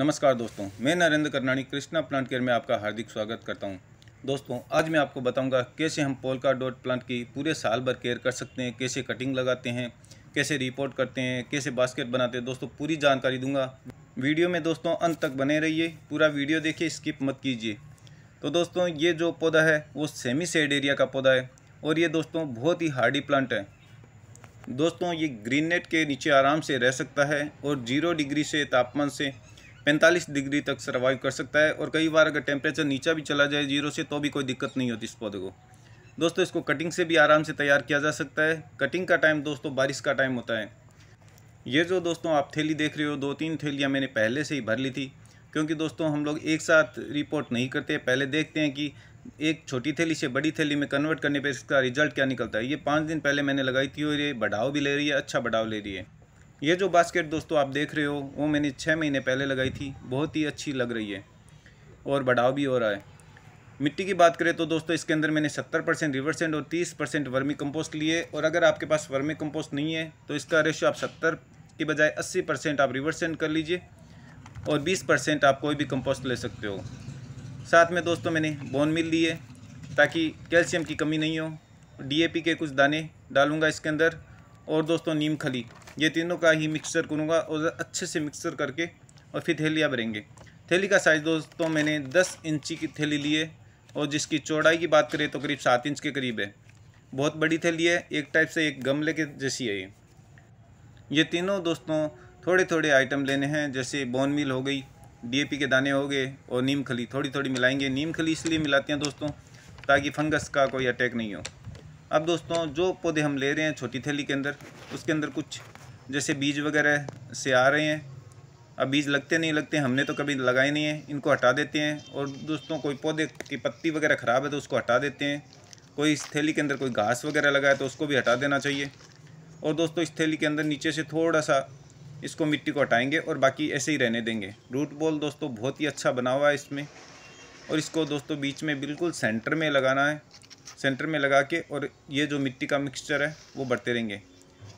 नमस्कार दोस्तों मैं नरेंद्र करनाणी कृष्णा प्लांट केयर में आपका हार्दिक स्वागत करता हूं। दोस्तों आज मैं आपको बताऊंगा कैसे हम पोलका डॉट प्लांट की पूरे साल भर केयर कर सकते हैं कैसे कटिंग लगाते हैं कैसे रिपोर्ट करते हैं कैसे बास्केट बनाते हैं दोस्तों पूरी जानकारी दूंगा वीडियो में दोस्तों अंत तक बने रहिए पूरा वीडियो देखिए स्किप मत कीजिए तो दोस्तों ये जो पौधा है वो सेमी सेड एरिया का पौधा है और ये दोस्तों बहुत ही हार्डी प्लांट है दोस्तों ये ग्रीन नेट के नीचे आराम से रह सकता है और जीरो डिग्री से तापमान से पैंतालीस डिग्री तक सर्वाइव कर सकता है और कई बार अगर टेम्परेचर नीचा भी चला जाए जीरो से तो भी कोई दिक्कत नहीं होती इस पौधे को दोस्तों इसको कटिंग से भी आराम से तैयार किया जा सकता है कटिंग का टाइम दोस्तों बारिश का टाइम होता है ये जो दोस्तों आप थैली देख रहे हो दो तीन थैलियाँ मैंने पहले से ही भर ली थी क्योंकि दोस्तों हम लोग एक साथ रिपोर्ट नहीं करते पहले देखते हैं कि एक छोटी थैली से बड़ी थैली में कन्वर्ट करने पर इसका रिजल्ट क्या निकलता है ये पाँच दिन पहले मैंने लगाई थी और ये बढ़ाव भी ले रही है अच्छा बढ़ाव ले रही है ये जो बास्केट दोस्तों आप देख रहे हो वो मैंने छः महीने पहले लगाई थी बहुत ही अच्छी लग रही है और बढ़ाव भी हो रहा है मिट्टी की बात करें तो दोस्तों इसके अंदर मैंने 70 परसेंट रिवर्सेंट और 30 परसेंट वर्मी कंपोस्ट लिए और अगर आपके पास वर्मी कंपोस्ट नहीं है तो इसका रेशो आप 70 की बजाय 80 परसेंट आप रिवर्सेंट कर लीजिए और 20 परसेंट आप कोई भी कंपोस्ट ले सकते हो साथ में दोस्तों मैंने बोन मिल लिए ताकि कैल्शियम की कमी नहीं हो डी के कुछ दाने डालूँगा इसके अंदर और दोस्तों नीम खली ये तीनों का ही मिक्सचर करूँगा और अच्छे से मिक्सचर करके और फिर थैलियाँ भरेंगे थैली का साइज़ दोस्तों मैंने दस इंची की थैली ली है और जिसकी चौड़ाई की बात करें तो करीब सात इंच के करीब है बहुत बड़ी थैली है एक टाइप से एक गमले के जैसी है ये ये तीनों दोस्तों थोड़े थोड़े आइटम लेने हैं जैसे बोन मिल हो गई डी के दाने हो गए और नीम खली थोड़ी थोड़ी मिलाएंगे नीम खली इसलिए मिलाते हैं दोस्तों ताकि फंगस का कोई अटैक नहीं हो अब दोस्तों जो पौधे हम ले रहे हैं छोटी थैली के अंदर उसके अंदर कुछ जैसे बीज वगैरह से आ रहे हैं अब बीज लगते नहीं लगते हमने तो कभी लगाए नहीं है इनको हटा देते हैं और दोस्तों कोई पौधे की पत्ती वगैरह ख़राब है तो उसको हटा देते हैं कोई इस थैली के अंदर कोई घास वगैरह लगा है तो उसको भी हटा देना चाहिए और दोस्तों इस थैली के अंदर नीचे से थोड़ा सा इसको मिट्टी को हटाएंगे और बाकी ऐसे ही रहने देंगे रूट बॉल दोस्तों बहुत ही अच्छा बना हुआ है इसमें और इसको दोस्तों बीच में बिल्कुल सेंटर में लगाना है सेंटर में लगा के और ये जो मिट्टी का मिक्सचर है वो बढ़ते रहेंगे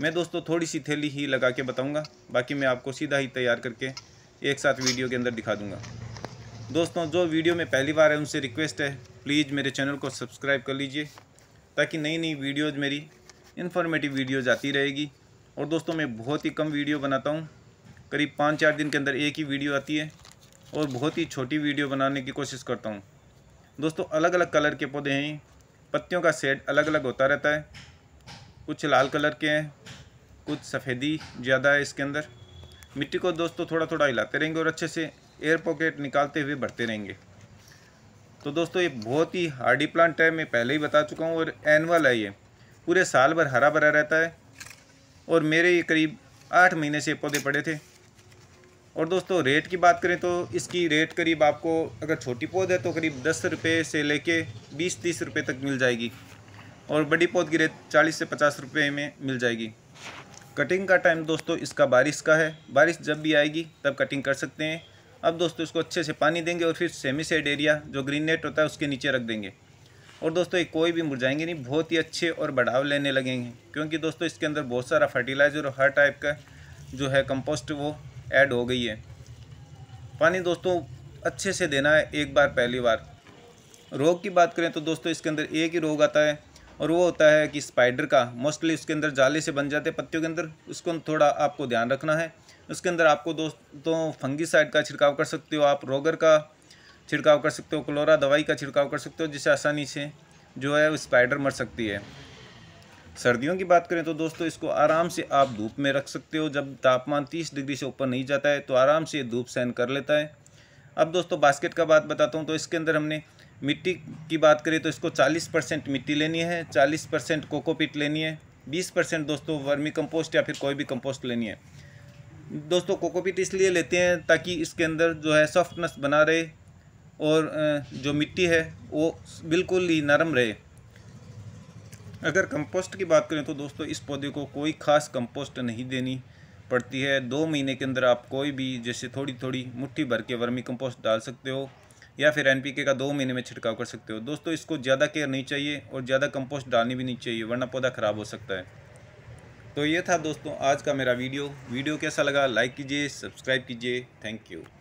मैं दोस्तों थोड़ी सी थैली ही लगा के बताऊँगा बाकी मैं आपको सीधा ही तैयार करके एक साथ वीडियो के अंदर दिखा दूँगा दोस्तों जो वीडियो में पहली बार है उनसे रिक्वेस्ट है प्लीज़ मेरे चैनल को सब्सक्राइब कर लीजिए ताकि नई नई वीडियोज़ मेरी इन्फॉर्मेटिव वीडियोज आती रहेगी और दोस्तों मैं बहुत ही कम वीडियो बनाता हूँ करीब पाँच चार दिन के अंदर एक ही वीडियो आती है और बहुत ही छोटी वीडियो बनाने की कोशिश करता हूँ दोस्तों अलग अलग कलर के पौधे हैं पत्तियों का सेड अलग अलग होता रहता है कुछ लाल कलर के हैं कुछ सफ़ेदी ज़्यादा है इसके अंदर मिट्टी को दोस्तों तो थोड़ा थोड़ा हिलाते रहेंगे और अच्छे से एयर पॉकेट निकालते हुए भरते रहेंगे तो दोस्तों ये बहुत ही हार्डी प्लांट है मैं पहले ही बता चुका हूँ और एनअल है ये पूरे साल भर हरा भरा रहता है और मेरे ये करीब आठ महीने से पौधे पड़े थे और दोस्तों रेट की बात करें तो इसकी रेट करीब आपको अगर छोटी पौध है तो करीब दस रुपये से लेके बीस तीस रुपये तक मिल जाएगी और बड़ी पौध की रेट चालीस से पचास रुपये में मिल जाएगी कटिंग का टाइम दोस्तों इसका बारिश का है बारिश जब भी आएगी तब कटिंग कर सकते हैं अब दोस्तों इसको अच्छे से पानी देंगे और फिर सेमी सेड एरिया जो ग्रीन नेट होता है उसके नीचे रख देंगे और दोस्तों ये कोई भी मुरझाएंगे नहीं बहुत ही अच्छे और बढ़ाव लेने लगेंगे क्योंकि दोस्तों इसके अंदर बहुत सारा फर्टिलाइज़र और हर टाइप का जो है कंपोस्ट वो ऐड हो गई है पानी दोस्तों अच्छे से देना है एक बार पहली बार रोग की बात करें तो दोस्तों इसके अंदर एक ही रोग आता है और वो होता है कि स्पाइडर का मोस्टली उसके अंदर जाले से बन जाते हैं पत्तियों के अंदर उसको थोड़ा आपको ध्यान रखना है उसके अंदर आपको दोस्तों फंगीसाइड का छिड़काव कर सकते हो आप रोगर का छिड़काव कर सकते हो क्लोरा दवाई का छिड़काव कर सकते हो जिससे आसानी से जो है स्पाइडर मर सकती है सर्दियों की बात करें तो दोस्तों इसको आराम से आप धूप में रख सकते हो जब तापमान 30 डिग्री से ऊपर नहीं जाता है तो आराम से धूप सहन कर लेता है अब दोस्तों बास्केट का बात बताता हूँ तो इसके अंदर हमने मिट्टी की बात करें तो इसको 40 परसेंट मिट्टी लेनी है 40 परसेंट कोकोपीट लेनी है 20 परसेंट दोस्तों वर्मी कंपोस्ट या फिर कोई भी कंपोस्ट लेनी है दोस्तों कोकोपीट इसलिए लेते हैं ताकि इसके अंदर जो है सॉफ्टनेस बना रहे और जो मिट्टी है वो बिल्कुल ही नरम रहे अगर कंपोस्ट की बात करें तो दोस्तों इस पौधे को कोई खास कंपोस्ट नहीं देनी पड़ती है दो महीने के अंदर आप कोई भी जैसे थोड़ी थोड़ी मुट्ठी भर के वर्मी कंपोस्ट डाल सकते हो या फिर एनपीके का दो महीने में छिड़काव कर सकते हो दोस्तों इसको ज़्यादा केयर नहीं चाहिए और ज़्यादा कंपोस्ट डालनी भी नहीं चाहिए वरना पौधा ख़राब हो सकता है तो ये था दोस्तों आज का मेरा वीडियो वीडियो कैसा लगा लाइक कीजिए सब्सक्राइब कीजिए थैंक यू